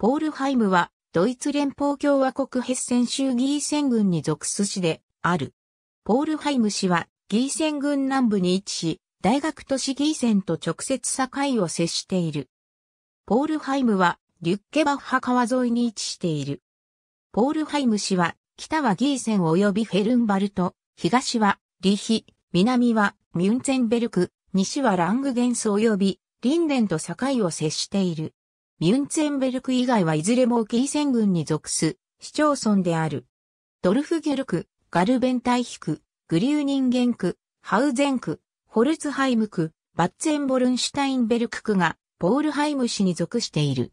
ポールハイムは、ドイツ連邦共和国ヘッセン州ギーセン郡に属す市である。ポールハイム市は、ギーセン郡南部に位置し、大学都市ギーセンと直接境を接している。ポールハイムは、リュッケバッハ川沿いに位置している。ポールハイム市は、北はギーセン及びフェルンバルト、東はリヒ、南はミュンツェンベルク、西はラングゲンス及びリンデンと境を接している。ミュンツェンベルク以外はいずれもキーセン郡に属す市町村である。ドルフゲルク、ガルベンタイヒク、グリューニンゲン区、ハウゼン区、ホルツハイム区、バッツェンボルンシュタインベルク区がポールハイム市に属している。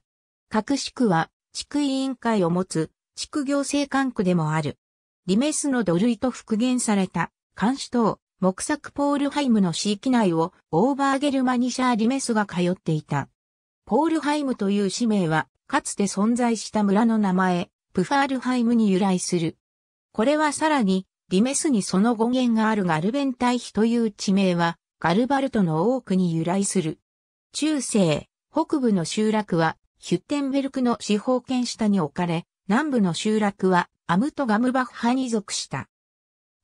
各市区は地区委員会を持つ地区行政管区でもある。リメスの土塁と復元された監視等木作ポールハイムの市域内をオーバーゲルマニシャーリメスが通っていた。ポールハイムという氏名は、かつて存在した村の名前、プファールハイムに由来する。これはさらに、リメスにその語源があるガルベン対比という地名は、ガルバルトの多くに由来する。中世、北部の集落は、ヒュッテンベルクの司法圏下に置かれ、南部の集落は、アムトガムバッハに属した。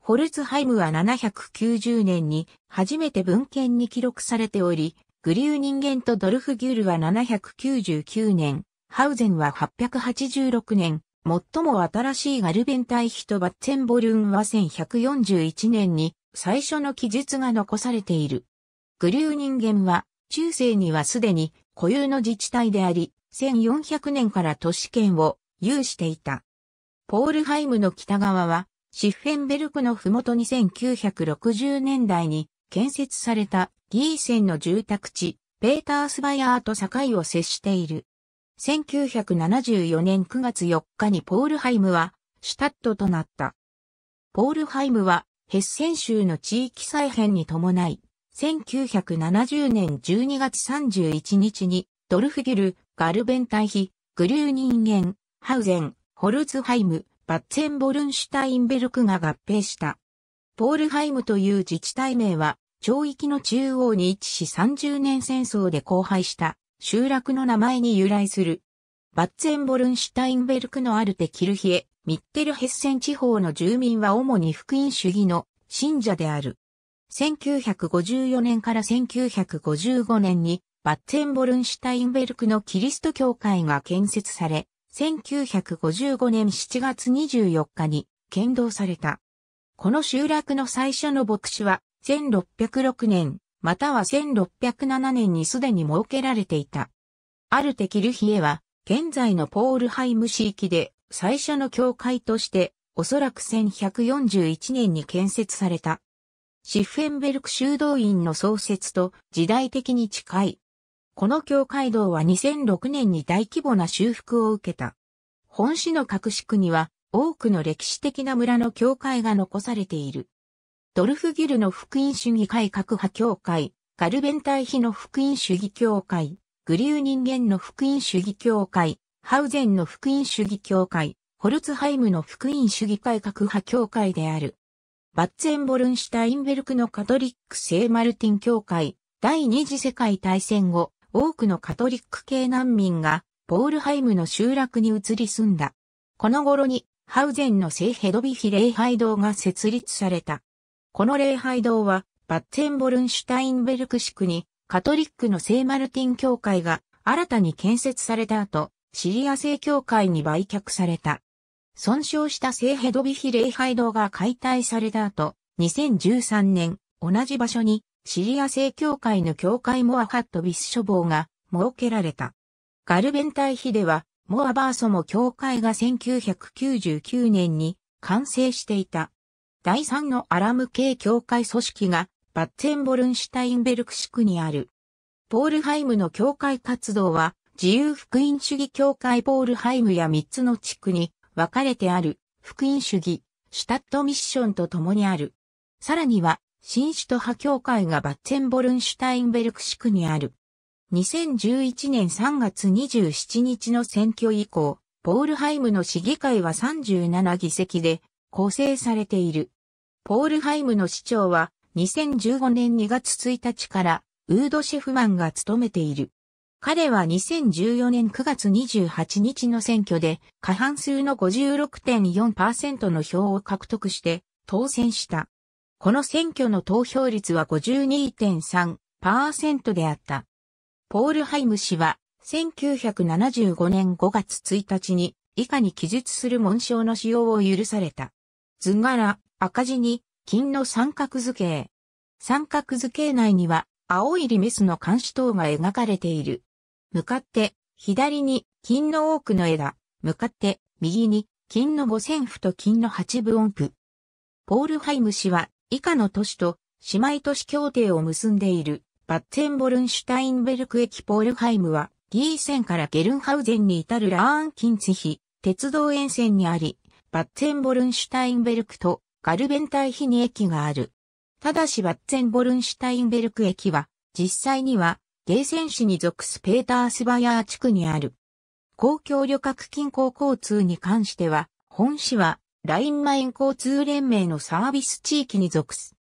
ホルツハイムは790年に初めて文献に記録されており、グリュー人間とドルフ・ギュールは799年、ハウゼンは886年、最も新しいガルベン対比とバッツェンボルンは1141年に最初の記述が残されている。グリュー人間は中世にはすでに固有の自治体であり、1400年から都市圏を有していた。ポールハイムの北側はシッフェンベルクのふもとに1960年代に建設されたギーセンの住宅地、ペータースバヤーと境を接している。1974年9月4日にポールハイムは、シュタットとなった。ポールハイムは、ヘッセン州の地域再編に伴い、1970年12月31日に、ドルフギル、ガルベン対比、グリューニンゲン、ハウゼン、ホルツハイム、バッツェンボルンシュタインベルクが合併した。ポールハイムという自治体名は、町域の中央に位置し30年戦争で荒廃した集落の名前に由来する。バッツェンボルンシュタインベルクのアルテ・キルヒエ、ミッテルヘッセン地方の住民は主に福音主義の信者である。1954年から1955年にバッツェンボルンシュタインベルクのキリスト教会が建設され、1955年7月24日に剣道された。この集落の最初の牧師は1606年、または1607年にすでに設けられていた。アルテ・キルヒエは、現在のポールハイム市域で最初の教会として、おそらく1141年に建設された。シッフェンベルク修道院の創設と時代的に近い。この教会堂は2006年に大規模な修復を受けた。本市の各地区には多くの歴史的な村の教会が残されている。ドルフギルの福音主義改革派協会、ガルベン対比の福音主義協会、グリュー人間の福音主義協会、ハウゼンの福音主義協会、ホルツハイムの福音主義改革派協会である。バッツェンボルンシュタインベルクのカトリック聖マルティン協会、第二次世界大戦後、多くのカトリック系難民が、ポールハイムの集落に移り住んだ。この頃に、ハウゼンの聖ヘドビヒ礼拝堂が設立された。この礼拝堂は、バッツェンボルンシュタインベルク市区に、カトリックの聖マルティン教会が新たに建設された後、シリア聖教会に売却された。損傷した聖ヘドビヒ礼拝堂が解体された後、2013年、同じ場所に、シリア聖教会の教会モアハットビス処房が設けられた。ガルベン対比では、モアバーソも教会が1999年に完成していた。第3のアラム系教会組織がバッツェンボルンシュタインベルクシ区にある。ポールハイムの教会活動は自由福音主義教会ポールハイムや3つの地区に分かれてある福音主義、シュタットミッションと共にある。さらには、新首都派教会がバッツェンボルンシュタインベルクシ区にある。2011年3月27日の選挙以降、ポールハイムの市議会は37議席で、構成されている。ポールハイムの市長は2015年2月1日からウード・シェフマンが務めている。彼は2014年9月28日の選挙で過半数の56.4%の票を獲得して当選した。この選挙の投票率は52.3%であった。ポールハイム氏は1975年5月1日に以下に記述する紋章の使用を許された。図柄、赤字に、金の三角図形。三角図形内には、青いリメスの監視塔が描かれている。向かって、左に、金の多くの枝。向かって、右に、金の五線譜と金の八分音符。ポールハイム氏は、以下の都市と、姉妹都市協定を結んでいる、バッツェンボルンシュタインベルク駅ポールハイムは、ギーセンからゲルンハウゼンに至るラーン近地比、鉄道沿線にあり、バッツェンボルンシュタインベルクとガルベンタイヒニ駅がある。ただしバッツェンボルンシュタインベルク駅は、実際には、ゲーセン市に属すペータースバヤー地区にある。公共旅客近郊交通に関しては、本市は、ラインマイン交通連盟のサービス地域に属す。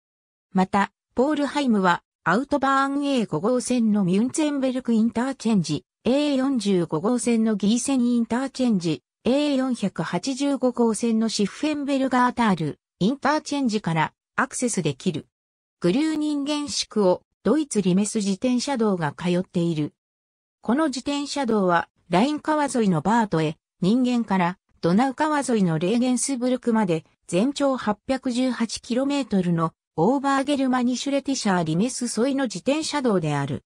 また、ポールハイムは、アウトバーン A5 号線のミュンツェンベルクインターチェンジ、A45 号線のギーセンインターチェンジ、A485 号線のシッフェンベルガータール、インターチェンジからアクセスできる。グリュー人間宿をドイツリメス自転車道が通っている。この自転車道はライン川沿いのバートへ、人間からドナウ川沿いのレーゲンスブルクまで全長 818km のオーバーゲルマニシュレティシャーリメス沿いの自転車道である。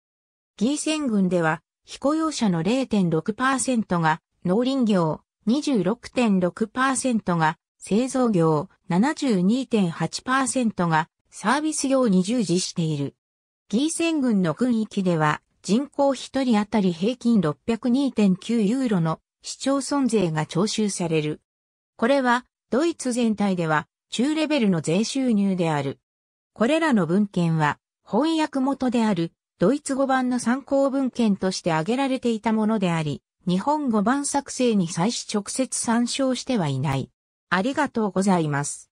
ギーセン群では非雇用者の0.6%が農林業、26.6%が製造業、72.8%がサービス業に従事している。ギーセンの軍域では人口1人当たり平均602.9ユーロの市町村税が徴収される。これはドイツ全体では中レベルの税収入である。これらの文献は翻訳元であるドイツ語版の参考文献として挙げられていたものであり、日本語版作成に際し直接参照してはいない。ありがとうございます。